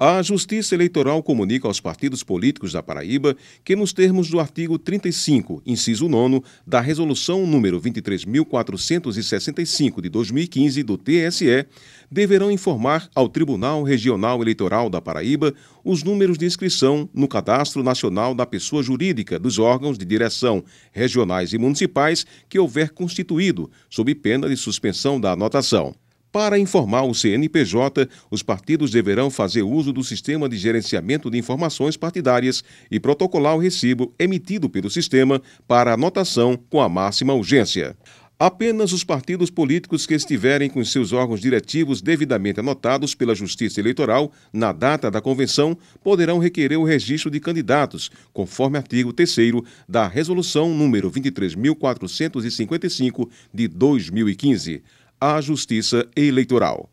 A Justiça Eleitoral comunica aos partidos políticos da Paraíba que, nos termos do artigo 35, inciso 9, da Resolução número 23.465 de 2015 do TSE, deverão informar ao Tribunal Regional Eleitoral da Paraíba os números de inscrição no Cadastro Nacional da Pessoa Jurídica dos órgãos de direção regionais e municipais que houver constituído, sob pena de suspensão da anotação. Para informar o CNPJ, os partidos deverão fazer uso do Sistema de Gerenciamento de Informações Partidárias e protocolar o recibo emitido pelo sistema para anotação com a máxima urgência. Apenas os partidos políticos que estiverem com seus órgãos diretivos devidamente anotados pela Justiça Eleitoral na data da convenção poderão requerer o registro de candidatos, conforme artigo 3 da Resolução número 23455 de 2015 à Justiça Eleitoral.